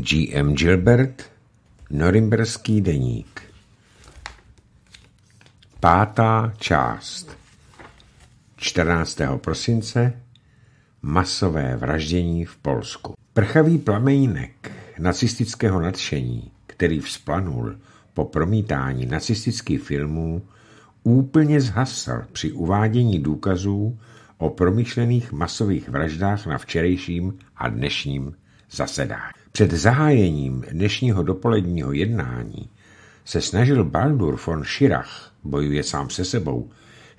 G.M. Gilbert, Norimberský deník. Pátá část 14. prosince Masové vraždění v Polsku. Prchavý plamejnek nacistického nadšení, který vzplanul po promítání nacistických filmů, úplně zhasl při uvádění důkazů o promyšlených masových vraždách na včerejším a dnešním zasedání. Před zahájením dnešního dopoledního jednání se snažil Baldur von Schirach, bojuje sám se sebou,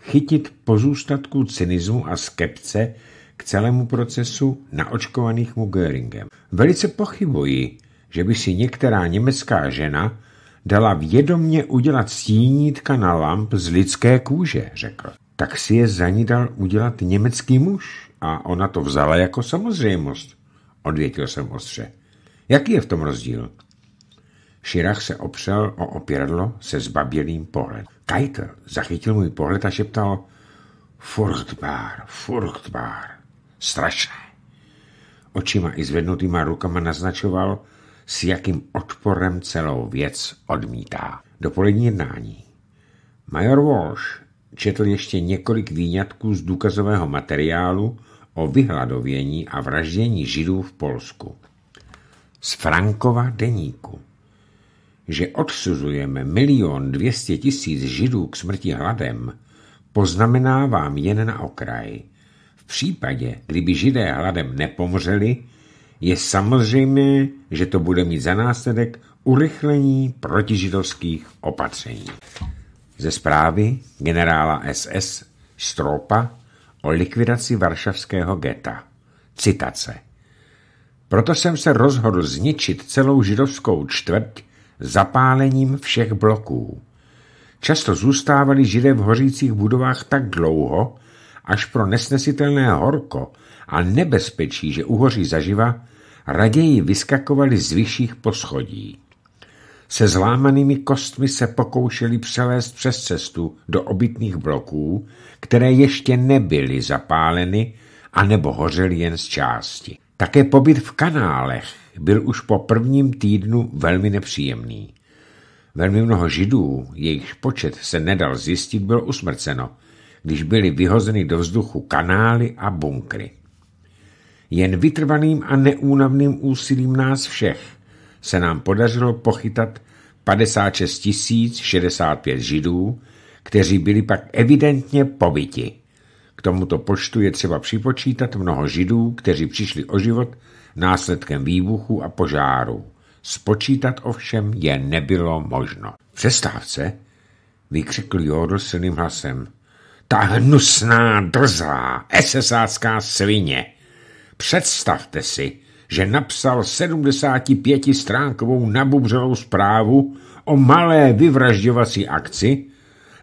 chytit pozůstatku cynismu a skepce k celému procesu naočkovaných mu Göringem. Velice pochybuji, že by si některá německá žena dala vědomně udělat stínítka na lamp z lidské kůže, řekl. Tak si je za ní dal udělat německý muž a ona to vzala jako samozřejmost, odvětil jsem ostře. Jaký je v tom rozdíl? Širach se opřel o opěradlo se zbabělým pohledem. Keitel zachytil můj pohled a šeptal Furchtbar, furchtbar, strašné. Očima i zvednutýma rukama naznačoval, s jakým odporem celou věc odmítá. Dopolední jednání. Major Walsh četl ještě několik výňatků z důkazového materiálu o vyhladovění a vraždění židů v Polsku z Frankova deníku, že odsuzujeme milion dvěstě tisíc židů k smrti hladem, poznamenávám jen na okraj. V případě, kdyby židé hladem nepomřeli, je samozřejmé, že to bude mít za následek urychlení protižidovských opatření. Ze zprávy generála SS Stropa o likvidaci varšavského geta. Citace. Proto jsem se rozhodl zničit celou židovskou čtvrť zapálením všech bloků. Často zůstávali židé v hořících budovách tak dlouho, až pro nesnesitelné horko a nebezpečí, že uhoří zaživa, raději vyskakovali z vyšších poschodí. Se zlámanými kostmi se pokoušeli přelézt přes cestu do obytných bloků, které ještě nebyly zapáleny a nebo hořely jen z části. Také pobyt v kanálech byl už po prvním týdnu velmi nepříjemný. Velmi mnoho židů, jejichž počet se nedal zjistit, bylo usmrceno, když byly vyhozeny do vzduchu kanály a bunkry. Jen vytrvaným a neúnavným úsilím nás všech se nám podařilo pochytat 56 065 židů, kteří byli pak evidentně pobyti. K tomuto počtu je třeba připočítat mnoho židů, kteří přišli o život následkem výbuchu a požáru. Spočítat ovšem je nebylo možno. přestávce vykřikl Jodl silným hlasem. Ta hnusná, drzá, esesácká svině! Představte si, že napsal 75-stránkovou nabubřelou zprávu o malé vyvražďovací akci,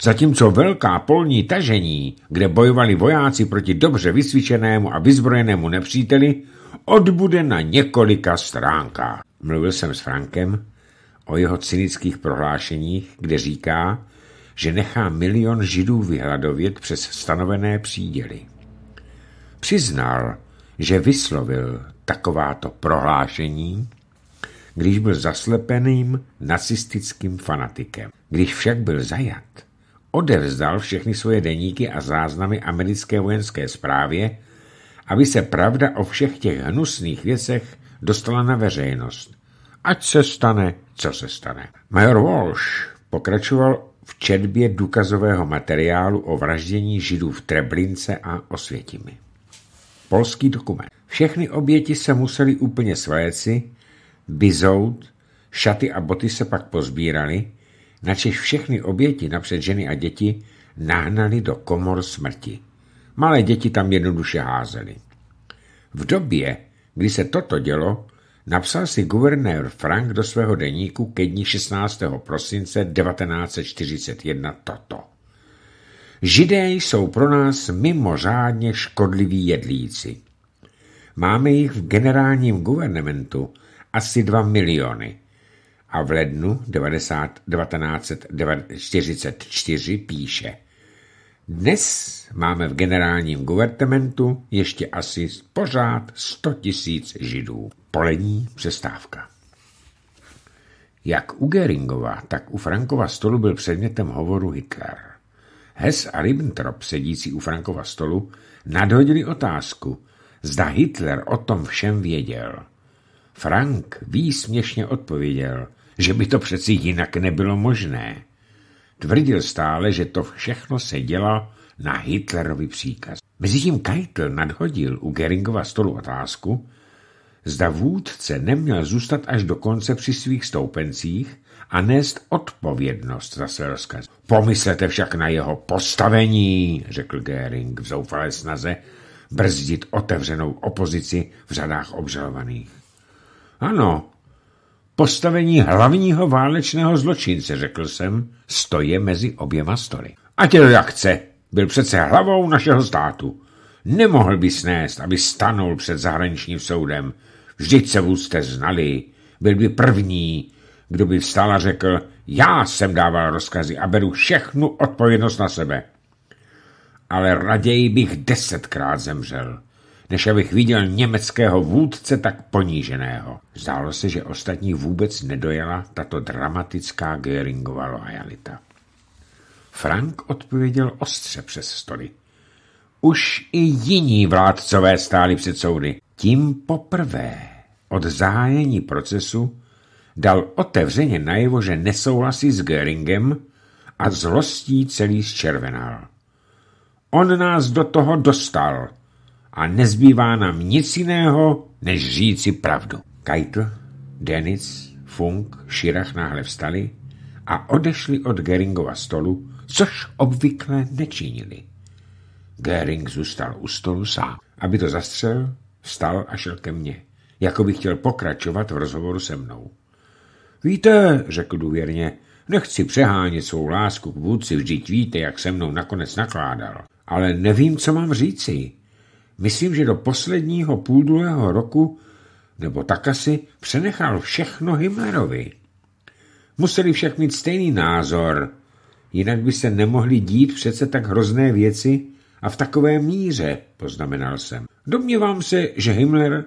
zatímco velká polní tažení, kde bojovali vojáci proti dobře vysvičenému a vyzbrojenému nepříteli, odbude na několika stránkách. Mluvil jsem s Frankem o jeho cynických prohlášeních, kde říká, že nechá milion židů vyhladovět přes stanovené příděly. Přiznal, že vyslovil takováto prohlášení, když byl zaslepeným nacistickým fanatikem. Když však byl zajat, Odevzdal všechny svoje deníky a záznamy americké vojenské zprávě, aby se pravda o všech těch hnusných věcech dostala na veřejnost. Ať se stane, co se stane. Major Walsh pokračoval v četbě důkazového materiálu o vraždění židů v Treblince a Osvětimi. Polský dokument. Všechny oběti se museli úplně svéci, bizout, šaty a boty se pak pozbírali načež všechny oběti, napřed ženy a děti, nahnali do komor smrti. Malé děti tam jednoduše házely. V době, kdy se toto dělo, napsal si guvernér Frank do svého deníku ke dní 16. prosince 1941 toto. Židé jsou pro nás mimořádně škodliví jedlíci. Máme jich v generálním guvernementu asi dva miliony a v lednu 90, 1944 píše Dnes máme v generálním guvernementu ještě asi pořád 100 tisíc židů. Polední přestávka. Jak u Geringova, tak u Frankova stolu byl předmětem hovoru Hitler. Hess a Ribbentrop, sedící u Frankova stolu, nadhodili otázku, zda Hitler o tom všem věděl. Frank výsměšně odpověděl, že by to přeci jinak nebylo možné. Tvrdil stále, že to všechno se dělo na Hitlerovi příkaz. Mezitím Keitel nadhodil u Geringova stolu otázku, zda vůdce neměl zůstat až do konce při svých stoupencích a nést odpovědnost za své rozkaz. Pomyslete však na jeho postavení, řekl Gering v zoufalé snaze brzdit otevřenou opozici v řadách obžalovaných. Ano, postavení hlavního válečného zločince, řekl jsem, stoje mezi oběma stoly. A je to jak chce, byl přece hlavou našeho státu. Nemohl by snést, aby stanul před zahraničním soudem. Vždyť se vůzte znali. Byl by první, kdo by vstal a řekl, já jsem dával rozkazy a beru všechnu odpovědnost na sebe. Ale raději bych desetkrát zemřel než abych viděl německého vůdce tak poníženého. Zdálo se, že ostatní vůbec nedojela tato dramatická Göringova lojalita. Frank odpověděl ostře přes stoly. Už i jiní vládcové stáli před soudy. Tím poprvé od zájení procesu dal otevřeně najevo, že nesouhlasí s Göringem a zlostí celý zčervenal. On nás do toho dostal, a nezbývá nám nic jiného, než říci pravdu. Keitel, Denis, Funk, Širach náhle vstali a odešli od Geringova stolu, což obvykle nečinili. Gering zůstal u stolu sám. Aby to zastřel, vstal a šel ke mně, jako by chtěl pokračovat v rozhovoru se mnou. Víte, řekl důvěrně, nechci přehánět svou lásku k vůdci, vždyť víte, jak se mnou nakonec nakládal, ale nevím, co mám říci. Myslím, že do posledního půldruhého roku nebo tak asi přenechal všechno Himmlerovi. Museli však mít stejný názor, jinak by se nemohli dít přece tak hrozné věci a v takové míře, poznamenal jsem. Domnívám se, že Himmler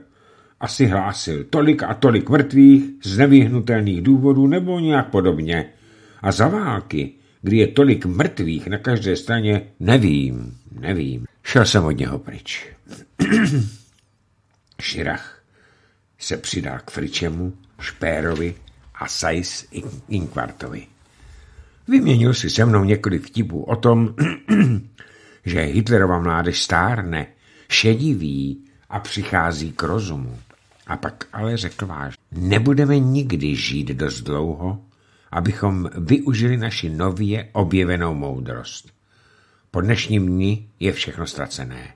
asi hlásil tolik a tolik mrtvých z nevyhnutelných důvodů nebo nějak podobně. A za války, kdy je tolik mrtvých na každé straně, nevím, nevím. Šel jsem od něho pryč. Širach se přidal k Fričemu, Špérovi a Sais Inkvartovi. Vyměnil si se mnou několik tipů o tom, že Hitlerova mládež stárne, šediví a přichází k rozumu. A pak ale řekl váš, nebudeme nikdy žít dost dlouho, abychom využili naši nově objevenou moudrost. Po dnešním dni je všechno ztracené.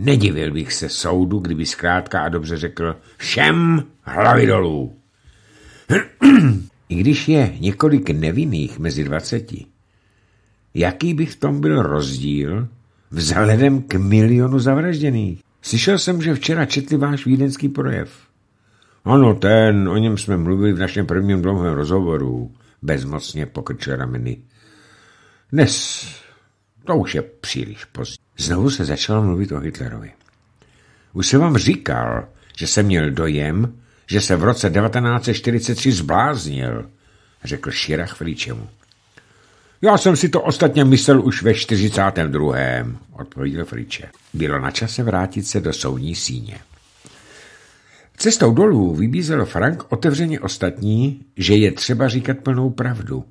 Nedivil bych se soudu, kdyby zkrátka a dobře řekl všem hlavy dolů. I když je několik nevinných mezi dvaceti, jaký by v tom byl rozdíl vzhledem k milionu zavražděných? Slyšel jsem, že včera četli váš vídenský projev. Ano, ten, o něm jsme mluvili v našem prvním dlouhém rozhovoru, bezmocně pokrčil rameny. Dnes to už je příliš pozdě. Znovu se začal mluvit o Hitlerovi. Už jsem vám říkal, že jsem měl dojem, že se v roce 1943 zbláznil, řekl Širach Fričemu. Já jsem si to ostatně myslel už ve 42. odpověděl Friče. Bylo na čase vrátit se do soudní síně. Cestou dolů vybízel Frank otevřeně ostatní, že je třeba říkat plnou pravdu,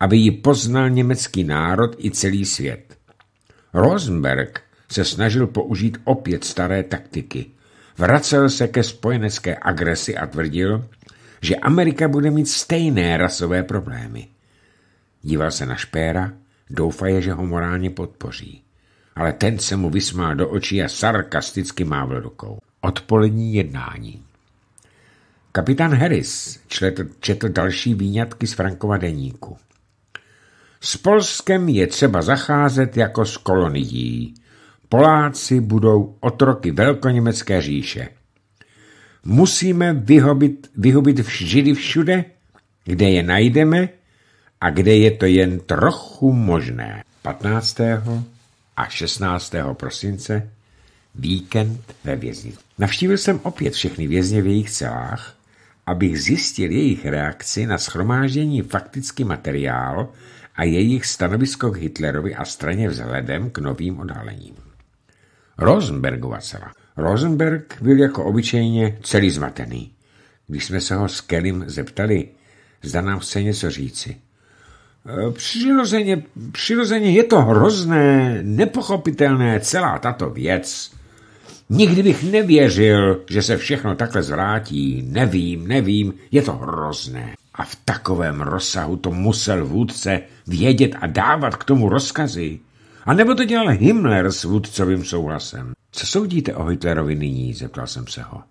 aby ji poznal německý národ i celý svět. Rosenberg se snažil použít opět staré taktiky. Vracel se ke spojenecké agresi a tvrdil, že Amerika bude mít stejné rasové problémy. Díval se na Špéra, doufaje, že ho morálně podpoří. Ale ten se mu vysmál do očí a sarkasticky mávl rukou. Odpolední jednání. Kapitán Harris četl, četl další výňatky z Frankova deníku. S Polskem je třeba zacházet jako s kolonií. Poláci budou otroky Velkoněmecké říše. Musíme vyhobit, vyhobit židy všude, kde je najdeme a kde je to jen trochu možné. 15. a 16. prosince víkend ve vězni. Navštívil jsem opět všechny vězně v jejich celách, abych zjistil jejich reakci na schromáždění faktický materiál, a jejich stanovisko k Hitlerovi a straně vzhledem k novým odhalením. Rosenbergova cela. Rosenberg byl jako obyčejně celý zmatený. Když jsme se ho s Kellym zeptali, zda nám chce něco říci. E, přirozeně, přirozeně je to hrozné, nepochopitelné, celá tato věc. Nikdy bych nevěřil, že se všechno takhle zvrátí. Nevím, nevím, je to hrozné. A v takovém rozsahu to musel vůdce vědět a dávat k tomu rozkazy. A nebo to dělal Himmler s vůdcovým souhlasem. Co soudíte o Hitlerovi nyní? Zeptal jsem se ho.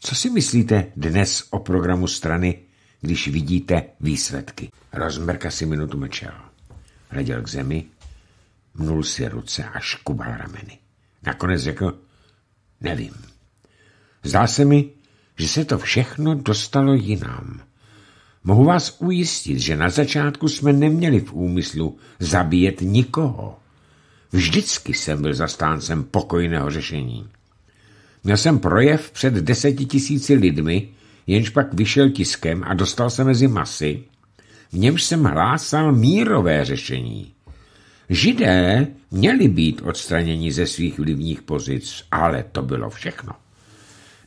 Co si myslíte dnes o programu strany, když vidíte výsledky? Rozmerka si minutu mlčel. Hleděl k zemi, mnul si ruce a škubal rameny. Nakonec řekl, nevím. Zdá se mi, že se to všechno dostalo jinam. Mohu vás ujistit, že na začátku jsme neměli v úmyslu zabíjet nikoho. Vždycky jsem byl zastáncem pokojného řešení. Měl jsem projev před deseti tisíci lidmi, jenž pak vyšel tiskem a dostal se mezi masy, v němž jsem hlásal mírové řešení. Židé měli být odstraněni ze svých vlivních pozic, ale to bylo všechno.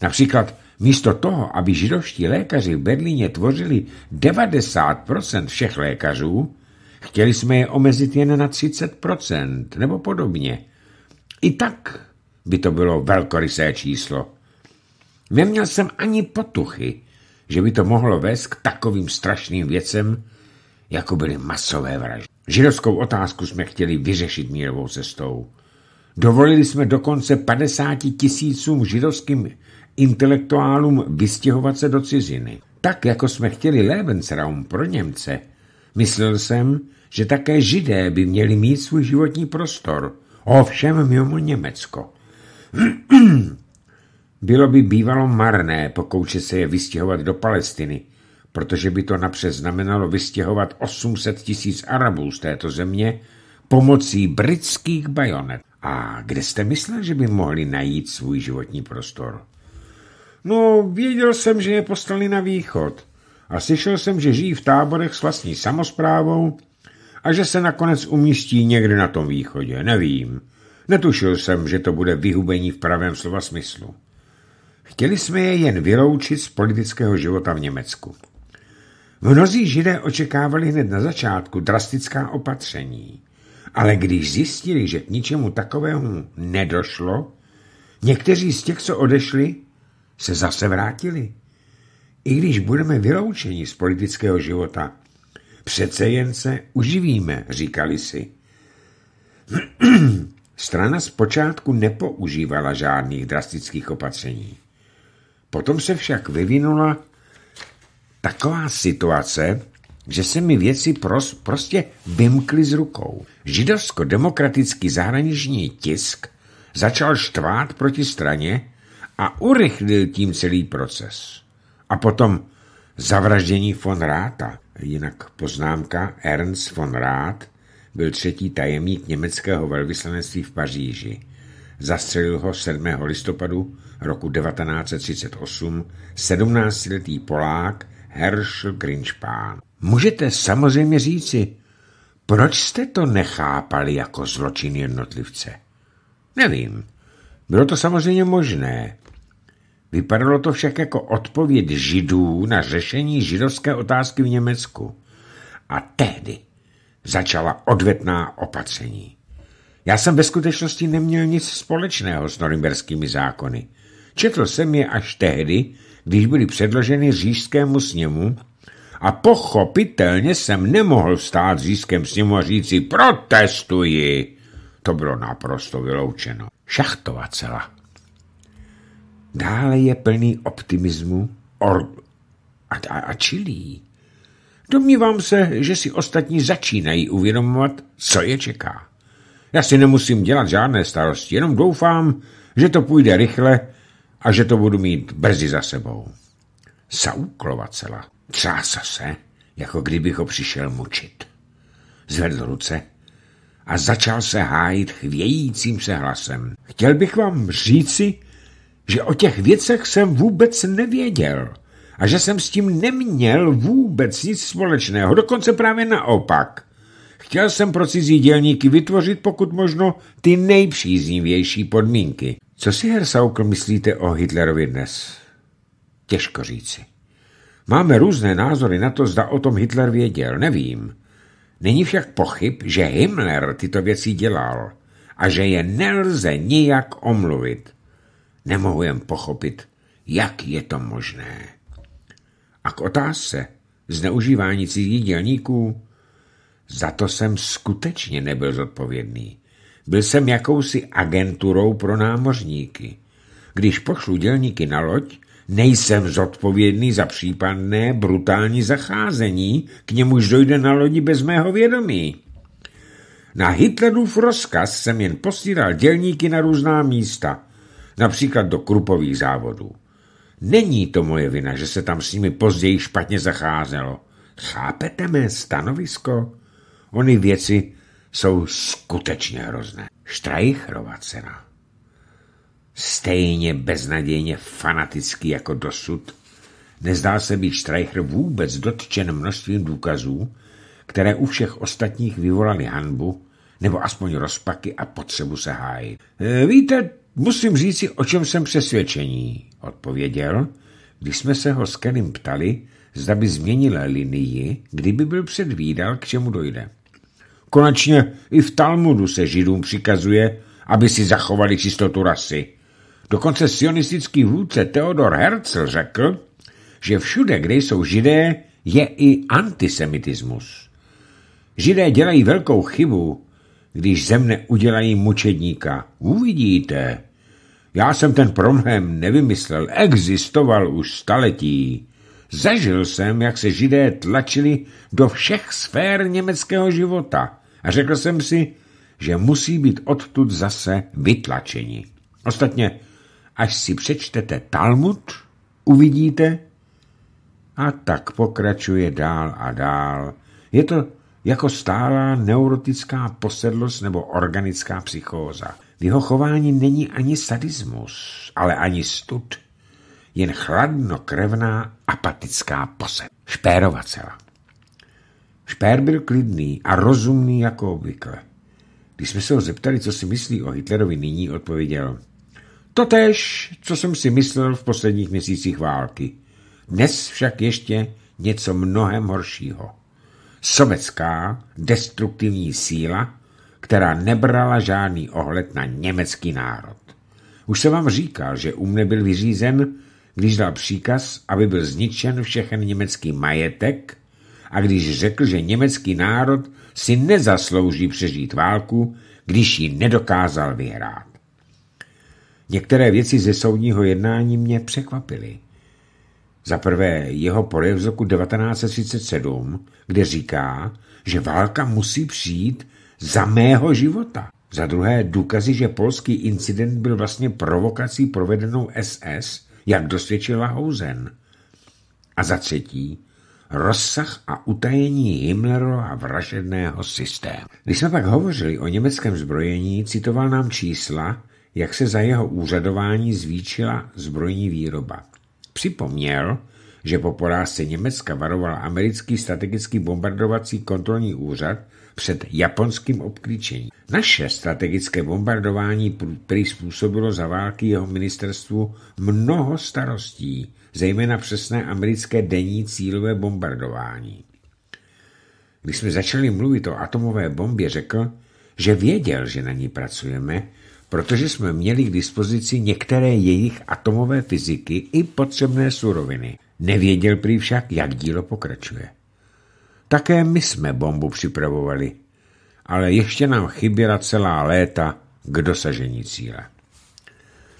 Například Místo toho, aby židovští lékaři v Berlíně tvořili 90% všech lékařů, chtěli jsme je omezit jen na 30% nebo podobně. I tak by to bylo velkorysé číslo. Neměl jsem ani potuchy, že by to mohlo vést k takovým strašným věcem, jako byly masové vraždy. Židovskou otázku jsme chtěli vyřešit mírovou cestou. Dovolili jsme dokonce 50 tisícům židovským intelektuálům vystěhovat se do ciziny. Tak, jako jsme chtěli Lebensraum pro Němce, myslel jsem, že také Židé by měli mít svůj životní prostor, ovšem mimo Německo. Bylo by bývalo marné pokoušet se je vystěhovat do Palestiny, protože by to napřed znamenalo vystěhovat 800 tisíc Arabů z této země pomocí britských bajonet. A kde jste myslel, že by mohli najít svůj životní prostor? No, věděl jsem, že je postali na východ. A slyšel jsem, že žijí v táborech s vlastní samozprávou a že se nakonec umístí někde na tom východě. Nevím. Netušil jsem, že to bude vyhubení v pravém slova smyslu. Chtěli jsme je jen vyloučit z politického života v Německu. Mnozí židé očekávali hned na začátku drastická opatření, ale když zjistili, že k ničemu takovému nedošlo, někteří z těch, co odešli, se zase vrátili. I když budeme vyloučeni z politického života, přece jen se uživíme, říkali si. Strana zpočátku nepoužívala žádných drastických opatření. Potom se však vyvinula taková situace, že se mi věci pros, prostě vymkly z rukou. Židovsko-demokratický zahraniční tisk začal štvát proti straně, a urychlil tím celý proces. A potom zavraždění von Ráta, jinak poznámka Ernst von Rát, byl třetí tajemník německého velvyslanectví v Paříži. Zastřelil ho 7. listopadu roku 1938 17-letý Polák Herschel Grinspán. Můžete samozřejmě říci, proč jste to nechápali jako zločin jednotlivce? Nevím. Bylo to samozřejmě možné. Vypadalo to však jako odpověď židů na řešení židovské otázky v Německu. A tehdy začala odvetná opatření. Já jsem ve skutečnosti neměl nic společného s norimberskými zákony. Četl jsem je až tehdy, když byly předloženy říšskému sněmu a pochopitelně jsem nemohl stát říšském sněmu a říci protestuji. To bylo naprosto vyloučeno. Šachtová cela Dále je plný optimismu or a, a, a čilí. Domnívám se, že si ostatní začínají uvědomovat, co je čeká. Já si nemusím dělat žádné starosti, jenom doufám, že to půjde rychle a že to budu mít brzy za sebou. Saúklova cela třása se, jako kdybych ho přišel mučit. Zvedl ruce a začal se hájit chvějícím se hlasem. Chtěl bych vám říci, že o těch věcech jsem vůbec nevěděl a že jsem s tím neměl vůbec nic společného, dokonce právě naopak. Chtěl jsem pro cizí dělníky vytvořit pokud možno ty nejpříznivější podmínky. Co si, Saukl, myslíte o Hitlerovi dnes? Těžko říci. Máme různé názory na to, zda o tom Hitler věděl, nevím. Není však pochyb, že Himmler tyto věci dělal a že je nelze nijak omluvit. Nemohu jen pochopit, jak je to možné. A k otázce zneužívání cizích dělníků, za to jsem skutečně nebyl zodpovědný. Byl jsem jakousi agenturou pro námořníky. Když pošlu dělníky na loď, nejsem zodpovědný za případné brutální zacházení, k němuž dojde na lodi bez mého vědomí. Na Hitlerův rozkaz jsem jen posílal dělníky na různá místa – například do krupových závodů. Není to moje vina, že se tam s nimi později špatně zacházelo. Chápete mé stanovisko? Ony věci jsou skutečně hrozné. Štrajchrova cena. Stejně beznadějně fanatický jako dosud, nezdá se být Štrajchr vůbec dotčen množstvím důkazů, které u všech ostatních vyvolaly hanbu, nebo aspoň rozpaky a potřebu se hájit. E, víte, Musím říci, o čem jsem přesvědčení, odpověděl, když jsme se ho s Kenem ptali, zda by změnila linii, kdyby byl předvídal, k čemu dojde. Konečně i v Talmudu se židům přikazuje, aby si zachovali čistotu rasy. Dokonce sionistický vůdce Theodor Herzl řekl, že všude, kde jsou židé, je i antisemitismus. Židé dělají velkou chybu, když ze mne udělají mučedníka. Uvidíte, já jsem ten problém nevymyslel, existoval už staletí. Zažil jsem, jak se židé tlačili do všech sfér německého života a řekl jsem si, že musí být odtud zase vytlačeni. Ostatně, až si přečtete Talmud, uvidíte, a tak pokračuje dál a dál. Je to jako stálá neurotická posedlost nebo organická psychóza. V jeho chování není ani sadismus, ale ani stud, jen chladnokrevná, apatická pose. Špérova cela. Špér byl klidný a rozumný jako obvykle. Když jsme se ho zeptali, co si myslí o Hitlerovi nyní, odpověděl Totež, co jsem si myslel v posledních měsících války. Dnes však ještě něco mnohem horšího. Sovětská destruktivní síla, která nebrala žádný ohled na německý národ. Už se vám říkal, že mne byl vyřízen, když dal příkaz, aby byl zničen všechen německý majetek a když řekl, že německý národ si nezaslouží přežít válku, když ji nedokázal vyhrát. Některé věci ze soudního jednání mě překvapily. Za prvé jeho projev z roku 1937, kde říká, že válka musí přijít za mého života. Za druhé důkazy, že polský incident byl vlastně provokací provedenou SS, jak dosvědčila Housen. A za třetí, rozsah a utajení Himmlerova vražedného systému. Když jsme pak hovořili o německém zbrojení, citoval nám čísla, jak se za jeho úřadování zvýšila zbrojní výroba. Připomněl, že po porážce Německa varoval americký strategický bombardovací kontrolní úřad před japonským obklíčením. Naše strategické bombardování prý způsobilo za války jeho ministerstvu mnoho starostí, zejména přesné americké denní cílové bombardování. Když jsme začali mluvit o atomové bombě, řekl, že věděl, že na ní pracujeme, protože jsme měli k dispozici některé jejich atomové fyziky i potřebné suroviny. Nevěděl prý však, jak dílo pokračuje. Také my jsme bombu připravovali, ale ještě nám chyběla celá léta k dosažení cíle.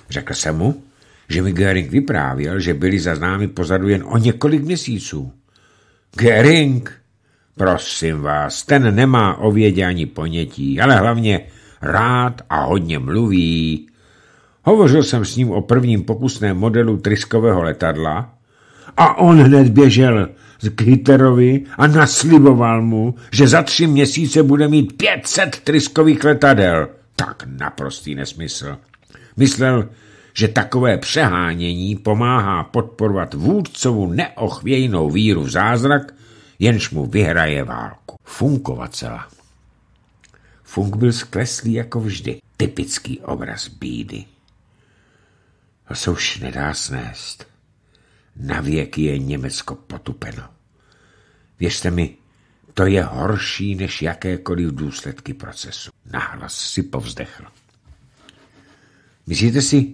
Řekl jsem mu, že mi Gering vyprávěl, že byli za námi pozadu jen o několik měsíců. Gering, prosím vás, ten nemá o vědě ani ponětí, ale hlavně rád a hodně mluví. Hovořil jsem s ním o prvním pokusném modelu tryskového letadla a on hned běžel k Hitlerovi a nasliboval mu, že za tři měsíce bude mít 500 tryskových letadel. Tak naprostý nesmysl. Myslel, že takové přehánění pomáhá podporovat vůdcovu neochvějnou víru v zázrak, jenž mu vyhraje válku. Funkova celá. Funk byl skleslý jako vždy. Typický obraz bídy. A se už nedá snést navěk je Německo potupeno. Věřte mi, to je horší než jakékoliv důsledky procesu. Nahlas si povzdechl. Myslíte si,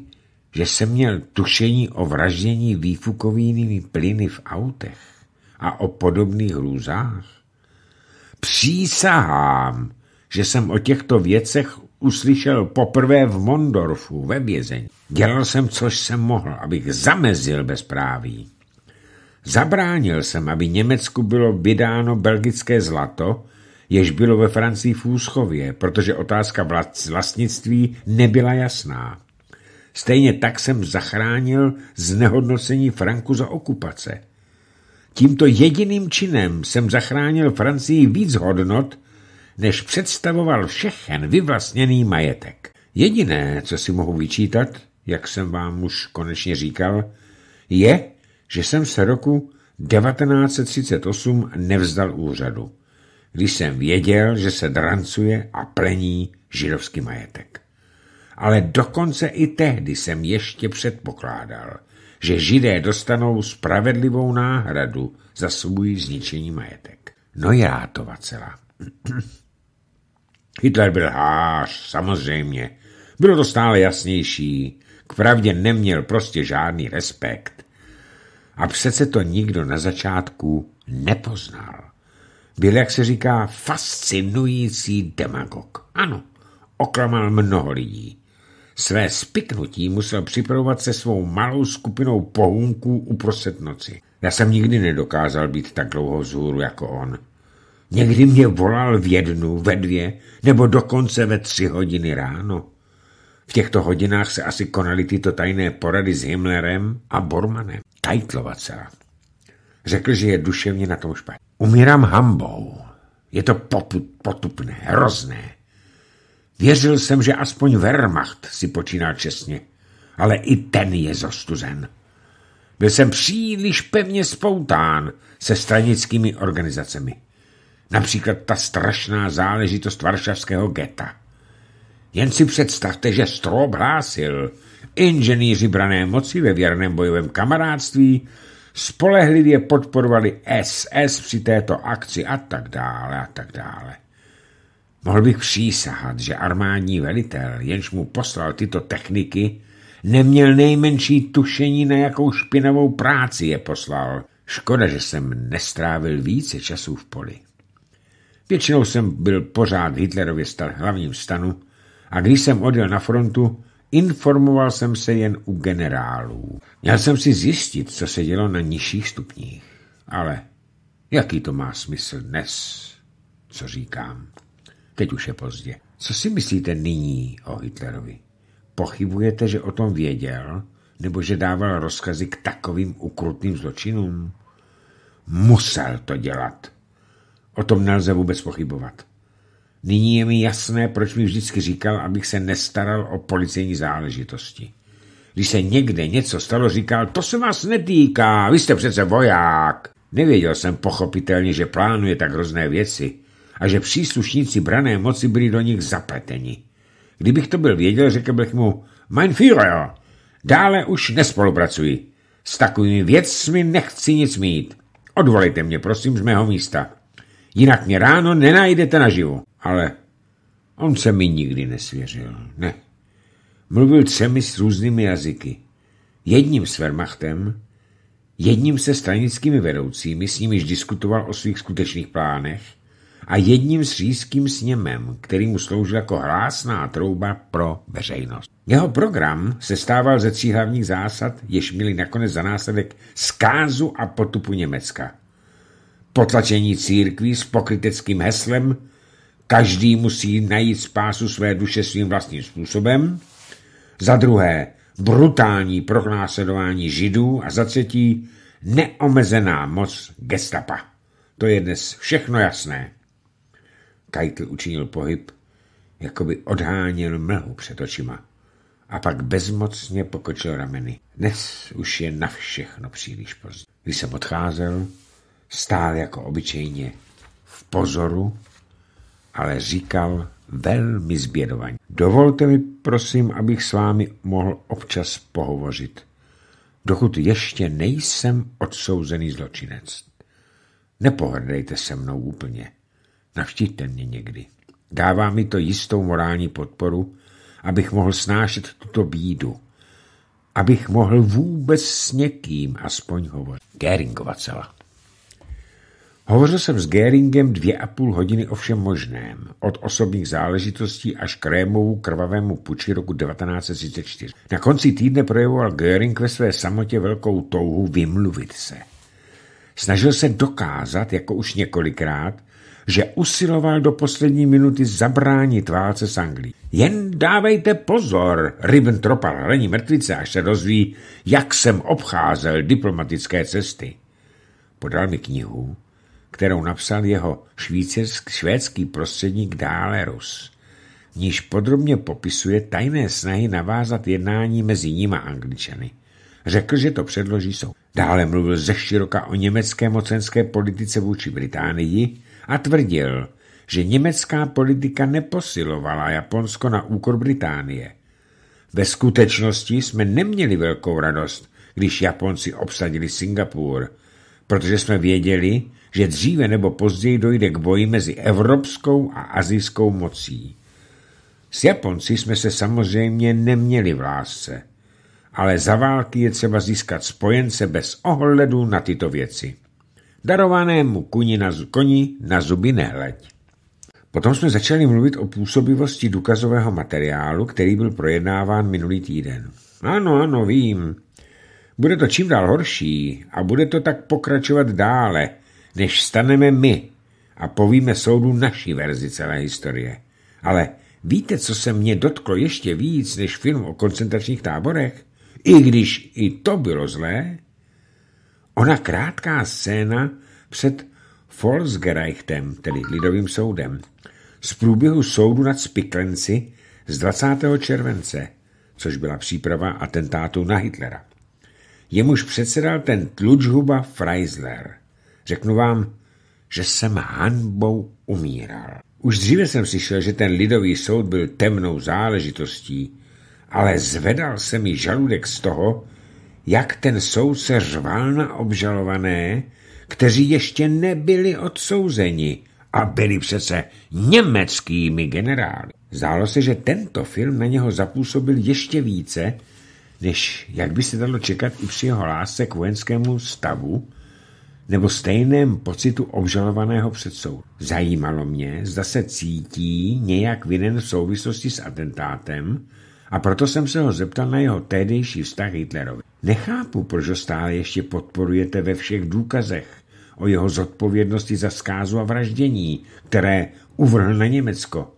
že jsem měl tušení o vraždění výfukovými plyny v autech a o podobných hrůzách? Přísahám, že jsem o těchto věcech uslyšel poprvé v Mondorfu ve vězení. Dělal jsem, což jsem mohl, abych zamezil bezpráví. Zabránil jsem, aby Německu bylo vydáno belgické zlato, jež bylo ve Francii v úschově, protože otázka vlastnictví nebyla jasná. Stejně tak jsem zachránil znehodnocení Franku za okupace. Tímto jediným činem jsem zachránil Francii víc hodnot, než představoval všechen vyvlastněný majetek. Jediné, co si mohu vyčítat, jak jsem vám už konečně říkal, je, že jsem se roku 1938 nevzdal úřadu, když jsem věděl, že se drancuje a plení židovský majetek. Ale dokonce i tehdy jsem ještě předpokládal, že židé dostanou spravedlivou náhradu za svůj zničený majetek. No já to vacela. Hitler byl hář, samozřejmě. Bylo to stále jasnější. K pravdě neměl prostě žádný respekt. A přece to nikdo na začátku nepoznal. Byl, jak se říká, fascinující demagog. Ano, oklamal mnoho lidí. Své spiknutí musel připravovat se svou malou skupinou pohunků uprostřed noci. Já jsem nikdy nedokázal být tak dlouho vzhůru jako on. Někdy mě volal v jednu, ve dvě, nebo dokonce ve tři hodiny ráno. V těchto hodinách se asi konaly tyto tajné porady s Himmlerem a Bormanem. Tajtlova dcera. Řekl, že je duševně na tom špatně. Umírám hambou. Je to potu, potupné, hrozné. Věřil jsem, že aspoň Wehrmacht si počíná čestně, ale i ten je zostuzen. Byl jsem příliš pevně spoután se stranickými organizacemi. Například ta strašná záležitost varšavského geta. Jen si představte, že Strob hlásil. Inženýři brané moci ve věrném bojovém kamarádství spolehlivě podporovali SS při této akci a tak dále a tak dále. Mohl bych přísahat, že armádní velitel, jenž mu poslal tyto techniky, neměl nejmenší tušení, na jakou špinavou práci je poslal. Škoda, že jsem nestrávil více času v poli. Většinou jsem byl pořád Hitlerově star hlavním stanu a když jsem odjel na frontu, informoval jsem se jen u generálů. Měl jsem si zjistit, co se dělo na nižších stupních. Ale jaký to má smysl dnes, co říkám? Teď už je pozdě. Co si myslíte nyní o Hitlerovi? Pochybujete, že o tom věděl, nebo že dával rozkazy k takovým ukrutným zločinům? Musel to dělat. O tom nelze vůbec pochybovat. Nyní je mi jasné, proč mi vždycky říkal, abych se nestaral o policejní záležitosti. Když se někde něco stalo, říkal, to se vás netýká, vy jste přece voják. Nevěděl jsem pochopitelně, že plánuje tak hrozné věci a že příslušníci brané moci byli do nich zapleteni. Kdybych to byl věděl, řekl bych mu, mein Führer, dále už nespolupracuji. S takovými věcmi nechci nic mít. Odvolejte mě, prosím, z mého místa. Jinak mě ráno nenajdete naživo. Ale on se mi nikdy nesvěřil. Ne. Mluvil třemi s různými jazyky. Jedním s Wehrmachtem, jedním se stranickými vedoucími, s nimiž diskutoval o svých skutečných plánech, a jedním s říjským sněmem, který mu sloužil jako hlásná trouba pro veřejnost. Jeho program se stával ze tří hlavních zásad, jež měli nakonec za následek zkázu a potupu Německa potlačení církví s pokryteckým heslem každý musí najít spásu své duše svým vlastním způsobem, za druhé brutální prohlásedování židů a za třetí neomezená moc gestapa. To je dnes všechno jasné. Keitel učinil pohyb, jako by odháněl mlhu před očima a pak bezmocně pokočil rameny. Dnes už je na všechno příliš pozdě. Když jsem odcházel, Stál jako obyčejně v pozoru, ale říkal velmi zbědovaně. Dovolte mi, prosím, abych s vámi mohl občas pohovořit, dokud ještě nejsem odsouzený zločinec. Nepohrdejte se mnou úplně. Navštívte mě někdy. Dává mi to jistou morální podporu, abych mohl snášet tuto bídu. Abych mohl vůbec s někým aspoň hovořit. Geringova cela. Hovořil jsem s Geringem dvě a půl hodiny o všem možném, od osobních záležitostí až k Rémovu krvavému puči roku 1934. Na konci týdne projevoval Göring ve své samotě velkou touhu vymluvit se. Snažil se dokázat, jako už několikrát, že usiloval do poslední minuty zabránit válce s Anglií. Jen dávejte pozor, Ribbentropa hraní mrtvice, až se dozví, jak jsem obcházel diplomatické cesty. Podal mi knihu, kterou napsal jeho švýcarský švédský prostředník Dálerus, Rus. níž podrobně popisuje tajné snahy navázat jednání mezi a Angličany. Řekl, že to předloží soud. Dále mluvil ze široka o německé mocenské politice vůči Británii a tvrdil, že německá politika neposilovala Japonsko na úkor Británie. Ve skutečnosti jsme neměli velkou radost, když Japonci obsadili Singapur, protože jsme věděli, že dříve nebo později dojde k boji mezi evropskou a azijskou mocí. S Japonci jsme se samozřejmě neměli v lásce, ale za války je třeba získat spojence bez ohledu na tyto věci. Darovanému kuni na, koni na zuby nehleď. Potom jsme začali mluvit o působivosti důkazového materiálu, který byl projednáván minulý týden. Ano, ano, vím. Bude to čím dál horší a bude to tak pokračovat dále – než staneme my a povíme soudu naší verzi celé historie. Ale víte, co se mě dotklo ještě víc než film o koncentračních táborech? I když i to bylo zlé, ona krátká scéna před Volksgerichtem, tedy lidovým soudem, z průběhu soudu nad Spiklenci z 20. července, což byla příprava atentátu na Hitlera. Jemuž předsedal ten tlučhuba Freisler – Řeknu vám, že jsem hanbou umíral. Už dříve jsem slyšel, že ten lidový soud byl temnou záležitostí, ale zvedal se mi žaludek z toho, jak ten soud se řval na obžalované, kteří ještě nebyli odsouzeni a byli přece německými generály. Zdálo se, že tento film na něho zapůsobil ještě více, než jak by se dalo čekat i při jeho lásce k vojenskému stavu, nebo stejném pocitu obžalovaného před soud. Zajímalo mě, zda se cítí nějak vinen v souvislosti s atentátem a proto jsem se ho zeptal na jeho tehdejší vztah Hitlerovi. Nechápu, proč ho stále ještě podporujete ve všech důkazech o jeho zodpovědnosti za zkázu a vraždění, které uvrhl na Německo.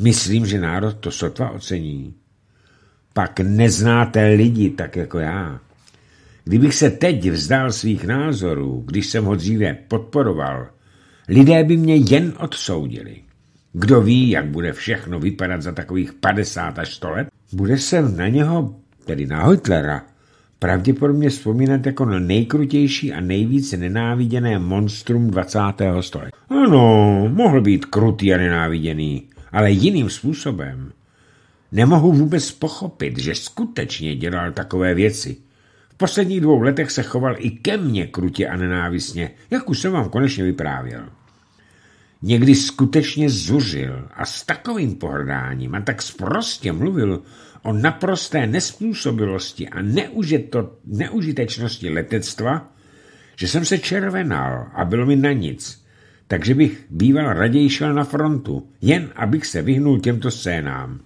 Myslím, že národ to sotva ocení. Pak neznáte lidi tak jako já. Kdybych se teď vzdal svých názorů, když jsem ho dříve podporoval, lidé by mě jen odsoudili. Kdo ví, jak bude všechno vypadat za takových 50 až 100 let? Bude se na něho, tedy na Hitlera, pravděpodobně vzpomínat jako na nejkrutější a nejvíce nenáviděné monstrum 20. století. Ano, mohl být krutý a nenáviděný, ale jiným způsobem. Nemohu vůbec pochopit, že skutečně dělal takové věci – posledních dvou letech se choval i ke mně krutě a nenávisně, jak už jsem vám konečně vyprávěl. Někdy skutečně zuřil a s takovým pohrdáním a tak sprostě mluvil o naprosté nespůsobilosti a neužito, neužitečnosti letectva, že jsem se červenal a bylo mi na nic, takže bych býval raději šel na frontu, jen abych se vyhnul těmto scénám.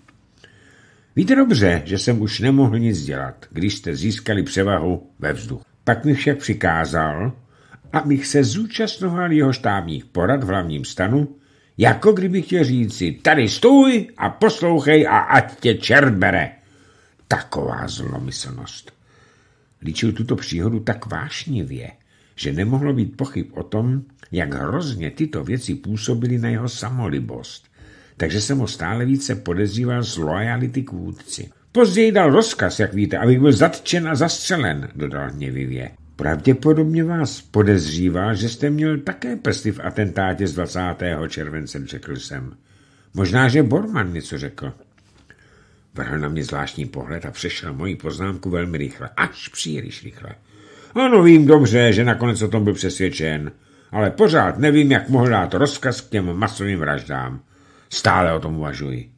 Víte dobře, že jsem už nemohl nic dělat, když jste získali převahu ve vzduchu. Pak mi však přikázal, abych se zúčastnoval jeho štábních porad v hlavním stanu, jako kdyby chtěl říci, tady stůj a poslouchej a ať tě čert bere. Taková zlomyslnost. Líčil tuto příhodu tak vášnivě, že nemohlo být pochyb o tom, jak hrozně tyto věci působily na jeho samolibost takže jsem ho stále více podezříval z loajality k vůdci. Později dal rozkaz, jak víte, abych byl zatčen a zastřelen, dodal hněvivě. Pravděpodobně vás podezřívá, že jste měl také prsty v atentátě z 20. července, řekl jsem. Možná, že Borman něco řekl. Vrhl na mě zvláštní pohled a přešel moji poznámku velmi rychle, až příliš rychle. Ano, vím dobře, že nakonec o tom byl přesvědčen, ale pořád nevím, jak mohl dát rozkaz k těm masovým vraždám. Stále o tom uvažuji.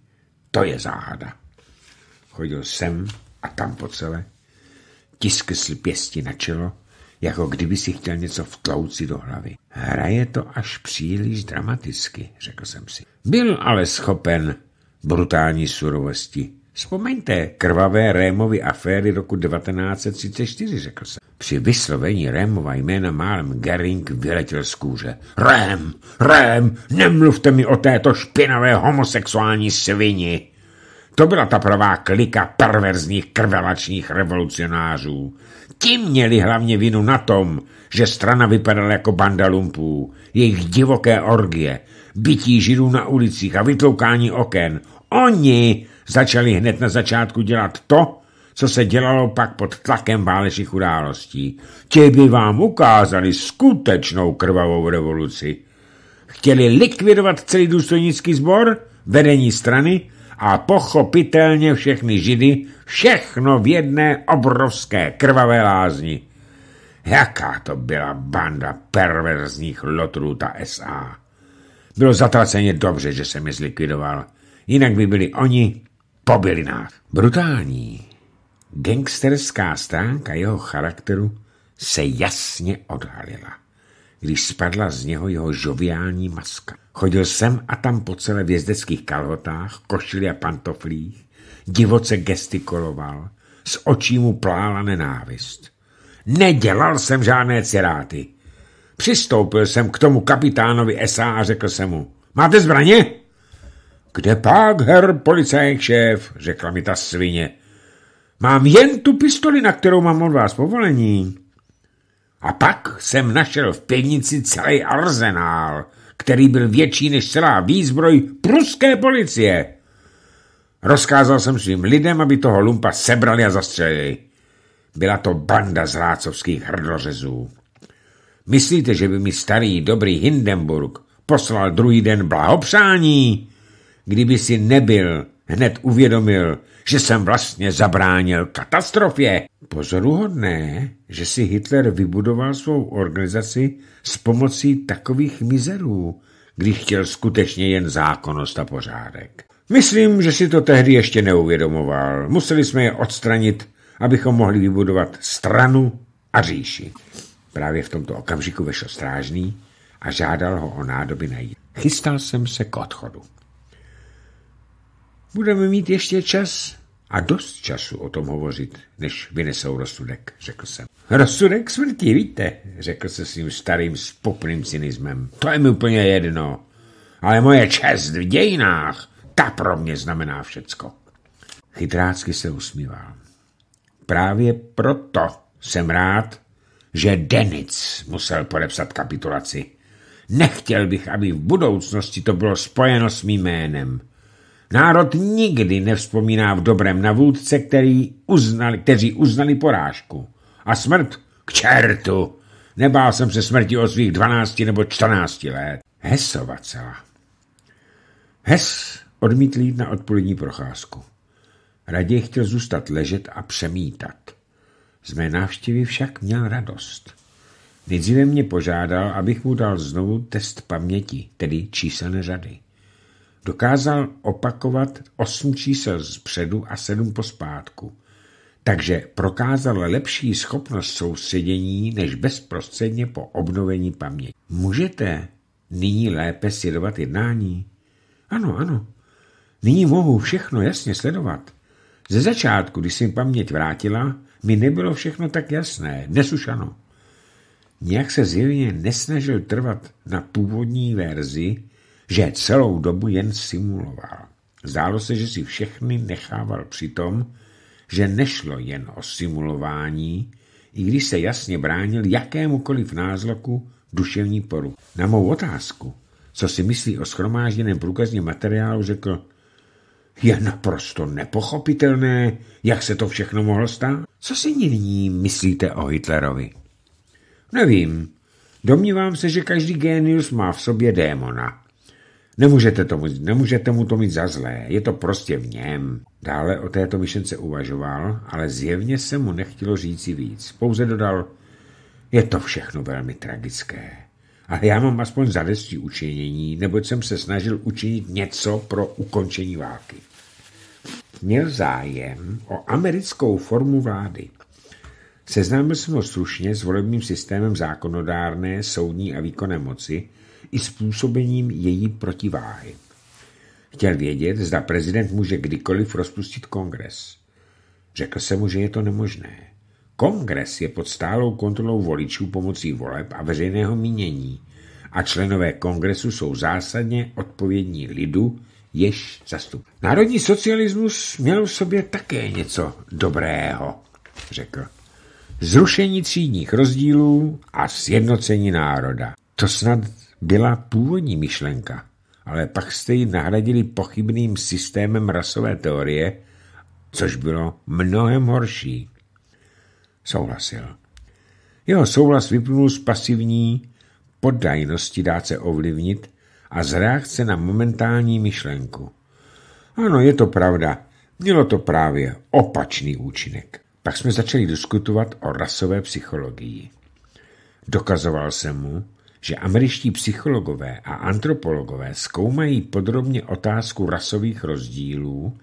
To je záhada. Chodil sem a tam po celé. tisk si pěsti na čelo, jako kdyby si chtěl něco vtlouci do hlavy. Hraje to až příliš dramaticky, řekl jsem si. Byl ale schopen brutální surovosti. Vzpomeňte krvavé Rémovy aféry roku 1934, řekl jsem. Při vyslovení Rémova jména málem Gering vyletěl z kůže. Rém, Rém, nemluvte mi o této špinavé homosexuální svini. To byla ta pravá klika perverzních krvelačních revolucionářů. Ti měli hlavně vinu na tom, že strana vypadala jako banda lumpů, jejich divoké orgie, bytí židů na ulicích a vytloukání oken. Oni začali hned na začátku dělat to, co se dělalo pak pod tlakem válečných událostí. Ti by vám ukázali skutečnou krvavou revoluci. Chtěli likvidovat celý důstojnický sbor, vedení strany a pochopitelně všechny židy, všechno v jedné obrovské krvavé lázni. Jaká to byla banda perverzních lotrů ta SA. Bylo zatraceně dobře, že se mi zlikvidoval. Jinak by byli oni po bylinách. Brutální gangsterská stránka jeho charakteru se jasně odhalila, když spadla z něho jeho žoviální maska. Chodil sem a tam po celé v jezdeckých kalhotách, košili a pantoflích, divoce gestikoloval, z očí mu plála nenávist. Nedělal jsem žádné ceráty. Přistoupil jsem k tomu kapitánovi SA a řekl jsem mu, máte zbraně? Kde pak, her policajní šéf, řekla mi ta svině. Mám jen tu pistoli, na kterou mám od vás povolení. A pak jsem našel v pivnici celý arzenál, který byl větší než celá výzbroj pruské policie. Rozkázal jsem svým lidem, aby toho lumpa sebrali a zastřelili. Byla to banda zrácovských hrdořezů. Myslíte, že by mi starý dobrý Hindenburg poslal druhý den blahopřání? kdyby si nebyl hned uvědomil, že jsem vlastně zabránil katastrofě. Pozoruhodné, že si Hitler vybudoval svou organizaci s pomocí takových mizerů, když chtěl skutečně jen zákonnost a pořádek. Myslím, že si to tehdy ještě neuvědomoval. Museli jsme je odstranit, abychom mohli vybudovat stranu a říši. Právě v tomto okamžiku vešel strážný a žádal ho o nádoby najít. Chystal jsem se k odchodu. Budeme mít ještě čas a dost času o tom hovořit, než vynesou rozsudek, řekl jsem. Rozsudek smrti, víte, řekl se svým starým spupným cynismem. To je mi úplně jedno. Ale moje čest v dějinách, ta pro mě znamená všecko. Chytrácky se usmíval. Právě proto jsem rád, že Denic musel podepsat kapitulaci. Nechtěl bych, aby v budoucnosti to bylo spojeno s mým jménem. Národ nikdy nevzpomíná v dobrém na vůdce, který uznali, kteří uznali porážku. A smrt? K čertu! Nebál jsem se smrti od svých 12 nebo 14 let. Hesova celá. Hes odmítl jít na odpolední procházku. Raději chtěl zůstat ležet a přemítat. Z mé návštěvy však měl radost. Nejdříve mě požádal, abych mu dal znovu test paměti, tedy číselné řady dokázal opakovat osm čísel zpředu a sedm pospátku, takže prokázal lepší schopnost soustředění než bezprostředně po obnovení paměti. Můžete nyní lépe sledovat jednání? Ano, ano. Nyní mohu všechno jasně sledovat. Ze začátku, když jsem paměť vrátila, mi nebylo všechno tak jasné, dnes už ano. Nějak se zjevně nesnažil trvat na původní verzi, že celou dobu jen simuloval. Zdálo se, že si všechny nechával při tom, že nešlo jen o simulování, i když se jasně bránil jakémukoliv názloku duševní poru. Na mou otázku, co si myslí o schromážděném průkazně materiálu, řekl, je naprosto nepochopitelné, jak se to všechno mohlo stát. Co si nyní myslíte o Hitlerovi? Nevím. Domnívám se, že každý génius má v sobě démona. Nemůžete, to, nemůžete mu to mít za zlé, je to prostě v něm. Dále o této myšlence uvažoval, ale zjevně se mu nechtělo říci víc. Pouze dodal, je to všechno velmi tragické. Ale já mám aspoň zadestí učinění, neboť jsem se snažil učinit něco pro ukončení války. Měl zájem o americkou formu vlády. Seznámil jsem ho slušně s volebním systémem zákonodárné, soudní a výkonné moci, i způsobením její protiváhy. Chtěl vědět, zda prezident může kdykoliv rozpustit kongres. Řekl se mu, že je to nemožné. Kongres je pod stálou kontrolou voličů pomocí voleb a veřejného mínění a členové kongresu jsou zásadně odpovědní lidu, jež zastup. Národní socialismus měl v sobě také něco dobrého, řekl. Zrušení třídních rozdílů a sjednocení národa. To snad byla původní myšlenka, ale pak jste ji nahradili pochybným systémem rasové teorie, což bylo mnohem horší. Souhlasil. Jeho souhlas vyplnul z pasivní poddajnosti dát se ovlivnit a z reakce na momentální myšlenku. Ano, je to pravda. Mělo to právě opačný účinek. Pak jsme začali diskutovat o rasové psychologii. Dokazoval jsem mu, že američtí psychologové a antropologové zkoumají podrobně otázku rasových rozdílů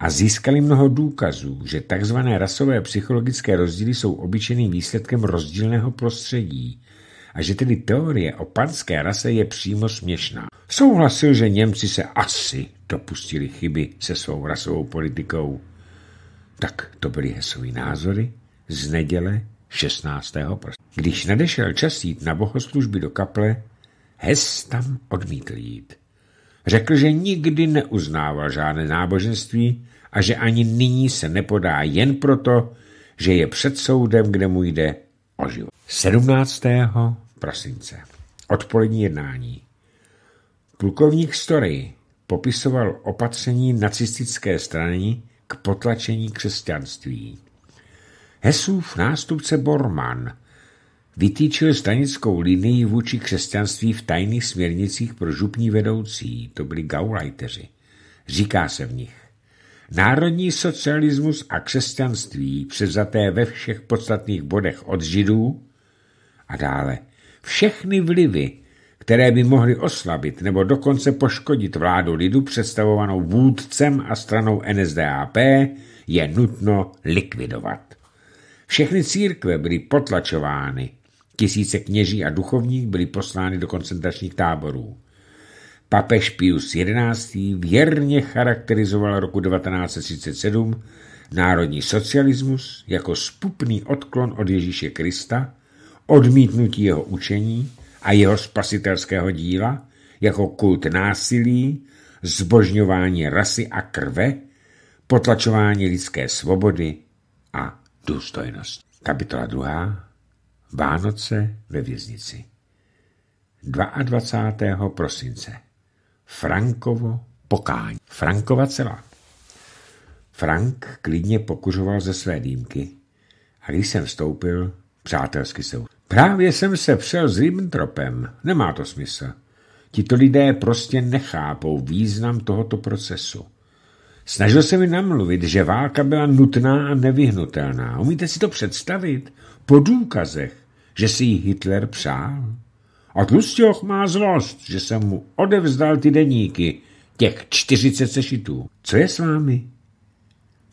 a získali mnoho důkazů, že tzv. rasové psychologické rozdíly jsou obyčejným výsledkem rozdílného prostředí a že tedy teorie o panské rase je přímo směšná. Souhlasil, že Němci se asi dopustili chyby se svou rasovou politikou. Tak to byly Hesový názory z neděle 16. prosince. Když nadešel čas jít na bohoslužby do kaple, Hes tam odmítl jít. Řekl, že nikdy neuznával žádné náboženství a že ani nyní se nepodá jen proto, že je před soudem, kde mu jde o život. 17. prosince. Odpolední jednání. Plukovník Story popisoval opatření nacistické strany k potlačení křesťanství. Hesův nástupce Bormann Vytýčil stanickou linii vůči křesťanství v tajných směrnicích pro župní vedoucí, to byli gaulajteři. Říká se v nich. Národní socialismus a křesťanství převzaté ve všech podstatných bodech od židů a dále všechny vlivy, které by mohly oslabit nebo dokonce poškodit vládu lidu představovanou vůdcem a stranou NSDAP, je nutno likvidovat. Všechny církve byly potlačovány, Tisíce kněží a duchovních byli poslány do koncentračních táborů. Papež Pius XI. věrně charakterizoval roku 1937 národní socialismus jako spupný odklon od Ježíše Krista, odmítnutí jeho učení a jeho spasitelského díla jako kult násilí, zbožňování rasy a krve, potlačování lidské svobody a důstojnosti. Kapitola 2. Vánoce ve věznici. 22. prosince. Frankovo pokání. Frankova celá. Frank klidně pokuřoval ze své dýmky a když jsem vstoupil, přátelsky se Právě jsem se přel s Ribbentropem. Nemá to smysl. Tito lidé prostě nechápou význam tohoto procesu. Snažil se mi namluvit, že válka byla nutná a nevyhnutelná. Umíte si to představit? Po důkazech že si ji Hitler přál? A Tlustioch má zlost, že jsem mu odevzdal ty deníky, těch 40 sešitů. Co je s vámi?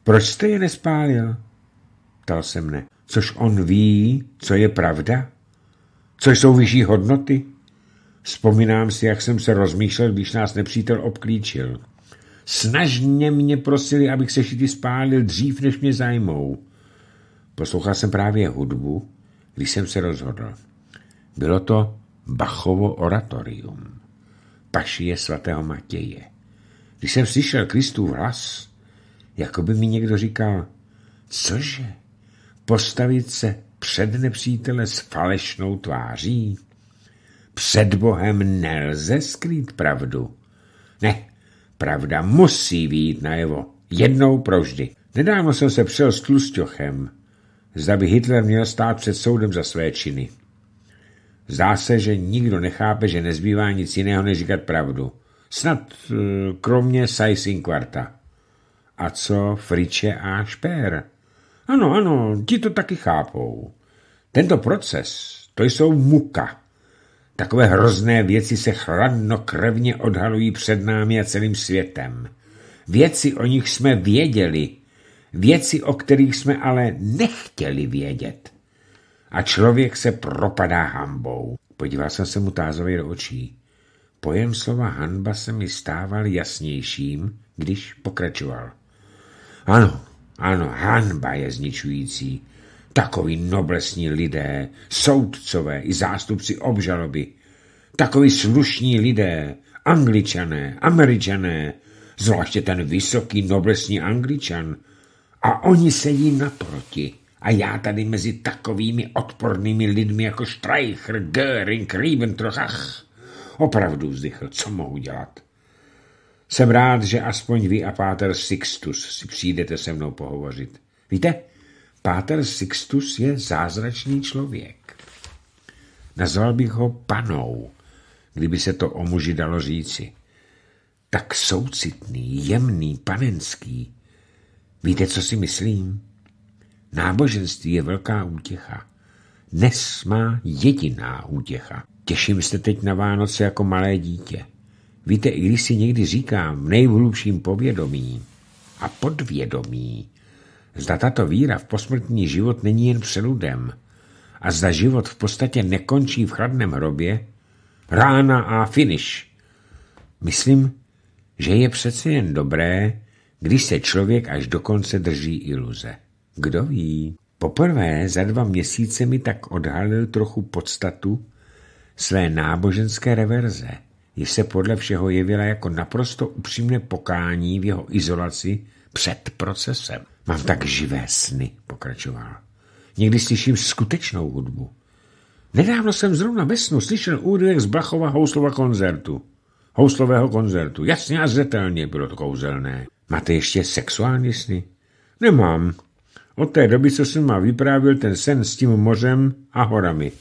Proč jste je nespálil? Ptal se mne. Což on ví, co je pravda? Co jsou vyšší hodnoty? Vzpomínám si, jak jsem se rozmýšlel, když nás nepřítel obklíčil. Snažně mě prosili, abych se šity spálil dřív, než mě zajmou. Poslouchal jsem právě hudbu když jsem se rozhodl. Bylo to Bachovo oratorium, pašie svatého Matěje. Když jsem slyšel Kristův hlas, jako by mi někdo říkal, cože, postavit se před nepřítele s falešnou tváří? Před Bohem nelze skrýt pravdu. Ne, pravda musí výjít najevo, jednou proždy. Nedávno jsem se přel s Tlustochem, zda by Hitler měl stát před soudem za své činy. Zdá se, že nikdo nechápe, že nezbývá nic jiného, než říkat pravdu. Snad eh, kromě Saisin Inquarta. A co Friče a Špér? Ano, ano, ti to taky chápou. Tento proces, to jsou muka. Takové hrozné věci se chladnokrevně odhalují před námi a celým světem. Věci, o nich jsme věděli, věci, o kterých jsme ale nechtěli vědět. A člověk se propadá hambou. Podíval jsem se mu tázově do očí. Pojem slova hanba se mi stával jasnějším, když pokračoval. Ano, ano, hanba je zničující. Takoví noblesní lidé, soudcové i zástupci obžaloby. Takoví slušní lidé, angličané, američané, zvláště ten vysoký noblesní angličan, a oni sedí naproti. A já tady mezi takovými odpornými lidmi jako Streicher, Göring, Riebentroch, ach, opravdu vzdychl, co mohu dělat? Jsem rád, že aspoň vy a Páter Sixtus si přijdete se mnou pohovořit. Víte, Páter Sixtus je zázračný člověk. Nazval bych ho panou, kdyby se to o muži dalo říci. Tak soucitný, jemný, panenský, Víte, co si myslím? Náboženství je velká útěcha. Dnes má jediná útěcha. Těším se teď na Vánoce jako malé dítě. Víte, i když si někdy říkám v nejhlubším povědomí a podvědomí, zda tato víra v posmrtní život není jen přeludem a zda život v podstatě nekončí v chladném hrobě, rána a finish. Myslím, že je přece jen dobré když se člověk až dokonce drží iluze. Kdo ví? Poprvé za dva měsíce mi tak odhalil trochu podstatu své náboženské reverze, jež se podle všeho jevila jako naprosto upřímné pokání v jeho izolaci před procesem. Mám tak živé sny, pokračoval. Někdy slyším skutečnou hudbu. Nedávno jsem zrovna ve snu slyšel úryvek z Blachova houslova koncertu. Houslového koncertu. Jasně a zřetelně bylo to kouzelné. Máte ještě sexuální sny? Nemám. Od té doby, co jsem má vyprávil ten sen s tím mořem a horami.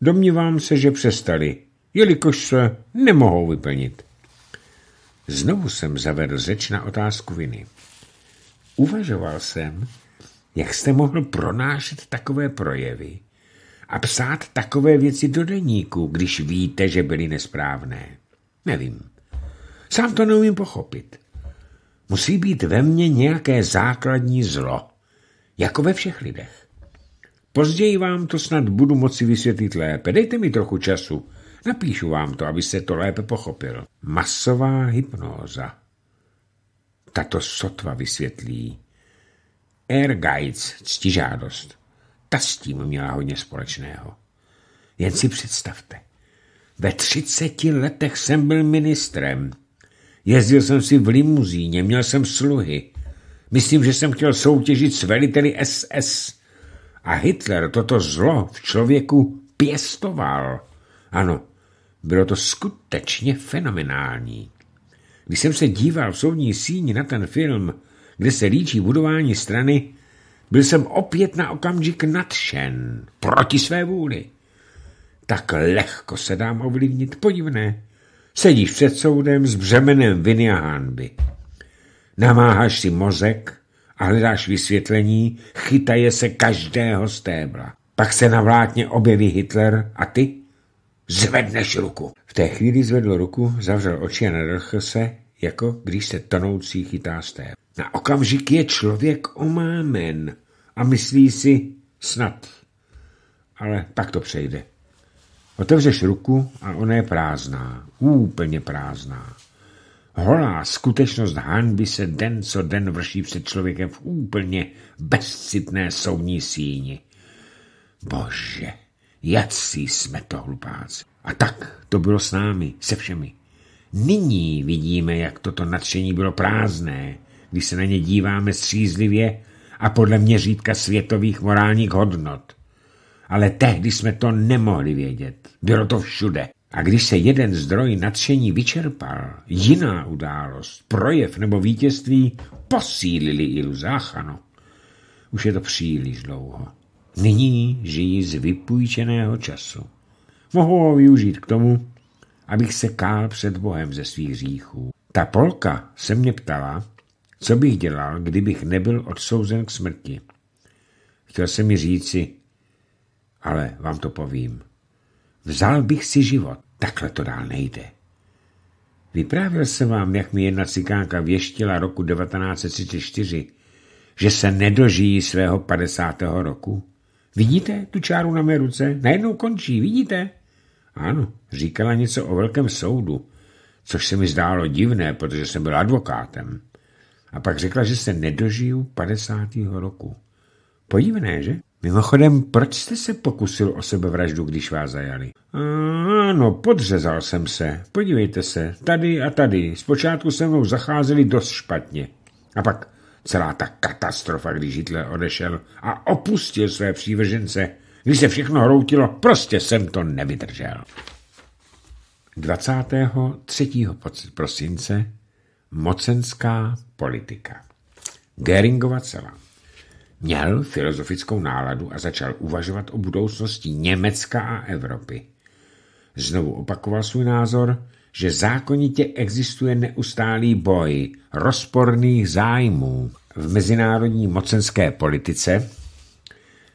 Domnívám se, že přestali, jelikož se nemohou vyplnit. Znovu jsem zavedl řeč na otázku viny. Uvažoval jsem, jak jste mohl pronášet takové projevy a psát takové věci do deníku, když víte, že byly nesprávné. Nevím. Sám to neumím pochopit. Musí být ve mně nějaké základní zlo, jako ve všech lidech. Později vám to snad budu moci vysvětlit lépe. Dejte mi trochu času. Napíšu vám to, abyste to lépe pochopil. Masová hypnóza. Tato sotva vysvětlí. Air Guides, ctižádost. Ta s tím měla hodně společného. Jen si představte. Ve třiceti letech jsem byl ministrem. Jezdil jsem si v limuzíně, měl jsem sluhy. Myslím, že jsem chtěl soutěžit s veliteli SS. A Hitler toto zlo v člověku pěstoval. Ano, bylo to skutečně fenomenální. Když jsem se díval v soudní síni na ten film, kde se líčí budování strany, byl jsem opět na okamžik nadšen, proti své vůli. Tak lehko se dám ovlivnit, podivné. Sedíš před soudem s břemenem viny a hánby. Namáháš si mozek a hledáš vysvětlení, chytaje se každého stébla. Pak se na vlátně objeví Hitler a ty zvedneš ruku. V té chvíli zvedl ruku, zavřel oči a nadrchl se, jako když se tonoucí chytá stébl. Na okamžik je člověk omámen a myslí si snad, ale pak to přejde. Otevřeš ruku a ona je prázdná, úplně prázdná. Holá skutečnost hanby se den co den vrší před člověkem v úplně bezcitné soudní síni. Bože, jací jsme to hlupáci. A tak to bylo s námi, se všemi. Nyní vidíme, jak toto nadšení bylo prázdné, když se na ně díváme střízlivě a podle měřítka světových morálních hodnot – ale tehdy jsme to nemohli vědět. Bylo to všude. A když se jeden zdroj nadšení vyčerpal, jiná událost, projev nebo vítězství posílili ilu záchanu. Už je to příliš dlouho. Nyní žijí z vypůjčeného času. Mohu ho využít k tomu, abych se kál před Bohem ze svých říchů. Ta Polka se mě ptala, co bych dělal, kdybych nebyl odsouzen k smrti. Chtěl jsem mi říci, ale vám to povím. Vzal bych si život, takhle to dál nejde. Vyprávěl jsem vám, jak mi jedna cikánka věštila roku 1934, že se nedožijí svého 50. roku. Vidíte tu čáru na mé ruce? Najednou končí, vidíte? Ano, říkala něco o velkém soudu, což se mi zdálo divné, protože jsem byl advokátem. A pak řekla, že se nedožiju 50. roku. Podivné, že? Mimochodem, proč jste se pokusil o sebevraždu, když vás zajali? Ano, podřezal jsem se. Podívejte se, tady a tady. Zpočátku se mnou zacházeli dost špatně. A pak celá ta katastrofa, když Hitler odešel a opustil své přívržence. Když se všechno hroutilo, prostě jsem to nevydržel. 23. prosince Mocenská politika Geringova celá. Měl filozofickou náladu a začal uvažovat o budoucnosti Německa a Evropy. Znovu opakoval svůj názor, že zákonitě existuje neustálý boj rozporných zájmů v mezinárodní mocenské politice,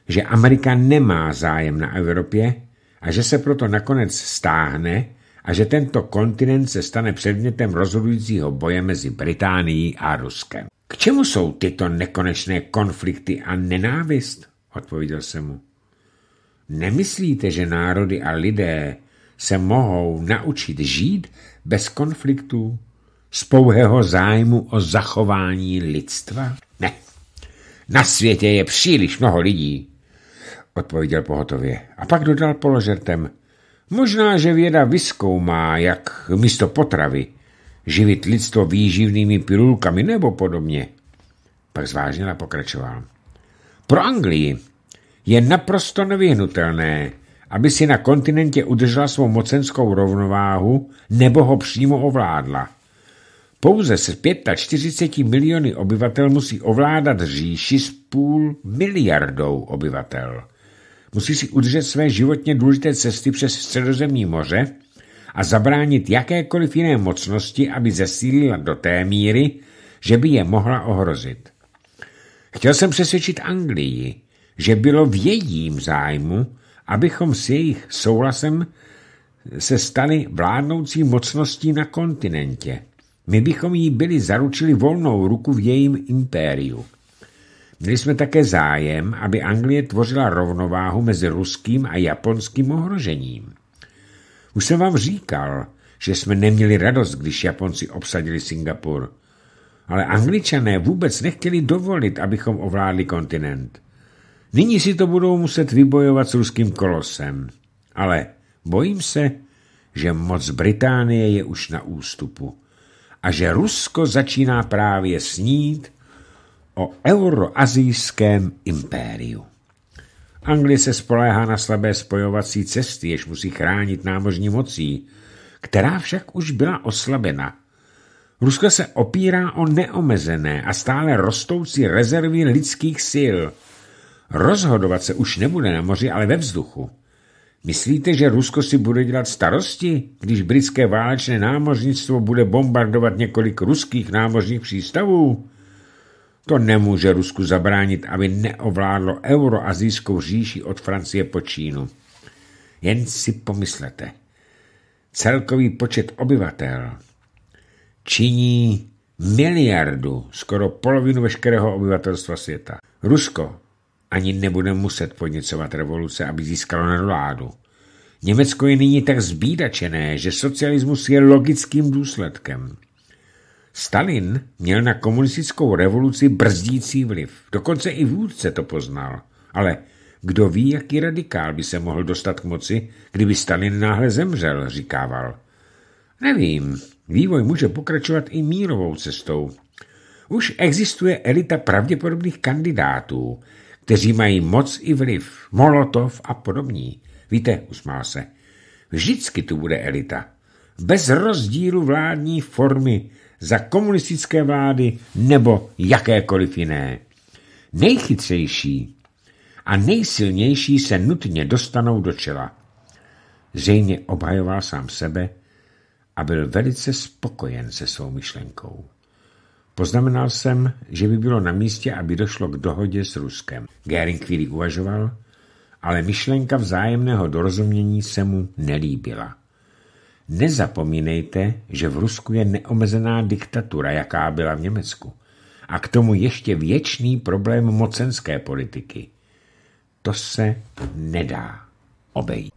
že Amerika nemá zájem na Evropě a že se proto nakonec stáhne a že tento kontinent se stane předmětem rozhodujícího boje mezi Británií a Ruskem. K čemu jsou tyto nekonečné konflikty a nenávist? Odpověděl jsem mu. Nemyslíte, že národy a lidé se mohou naučit žít bez konfliktů, z pouhého zájmu o zachování lidstva? Ne. Na světě je příliš mnoho lidí, odpověděl pohotově. A pak dodal položertem. Možná, že věda vyskoumá, jak místo potravy živit lidstvo výživnými pilulkami nebo podobně. Pak zvážně pokračoval. Pro Anglii je naprosto nevyhnutelné, aby si na kontinentě udržela svou mocenskou rovnováhu nebo ho přímo ovládla. Pouze se 45 miliony obyvatel musí ovládat říši s půl miliardou obyvatel. Musí si udržet své životně důležité cesty přes středozemní moře, a zabránit jakékoliv jiné mocnosti, aby zesílila do té míry, že by je mohla ohrozit. Chtěl jsem přesvědčit Anglii, že bylo v jejím zájmu, abychom s jejich souhlasem se stali vládnoucí mocností na kontinentě. My bychom jí byli zaručili volnou ruku v jejím impériu. Měli jsme také zájem, aby Anglie tvořila rovnováhu mezi ruským a japonským ohrožením. Už jsem vám říkal, že jsme neměli radost, když Japonci obsadili Singapur. Ale angličané vůbec nechtěli dovolit, abychom ovládli kontinent. Nyní si to budou muset vybojovat s ruským kolosem. Ale bojím se, že moc Británie je už na ústupu a že Rusko začíná právě snít o euroazijském impériu. Anglie se spoléhá na slabé spojovací cesty, jež musí chránit námořní mocí, která však už byla oslabena. Rusko se opírá o neomezené a stále rostoucí rezervy lidských sil. Rozhodovat se už nebude na moři, ale ve vzduchu. Myslíte, že Rusko si bude dělat starosti, když britské válečné námořnictvo bude bombardovat několik ruských námořních přístavů? To nemůže Rusku zabránit, aby neovládlo euroazijskou říši od Francie po Čínu. Jen si pomyslete. Celkový počet obyvatel činí miliardu, skoro polovinu veškerého obyvatelstva světa. Rusko ani nebude muset podněcovat revoluce, aby získalo nadvládu. Německo je nyní tak zbídačené, že socialismus je logickým důsledkem. Stalin měl na komunistickou revoluci brzdící vliv. Dokonce i vůdce to poznal. Ale kdo ví, jaký radikál by se mohl dostat k moci, kdyby Stalin náhle zemřel, říkával. Nevím, vývoj může pokračovat i mírovou cestou. Už existuje elita pravděpodobných kandidátů, kteří mají moc i vliv, Molotov a podobní. Víte, usmál se, vždycky tu bude elita. Bez rozdílu vládní formy, za komunistické vlády nebo jakékoliv jiné. Nejchytřejší a nejsilnější se nutně dostanou do čela. Zřejmě obhajoval sám sebe a byl velice spokojen se svou myšlenkou. Poznamenal jsem, že by bylo na místě, aby došlo k dohodě s Ruskem. Gering chvíli uvažoval, ale myšlenka vzájemného dorozumění se mu nelíbila. Nezapomínejte, že v Rusku je neomezená diktatura, jaká byla v Německu. A k tomu ještě věčný problém mocenské politiky. To se nedá obejít.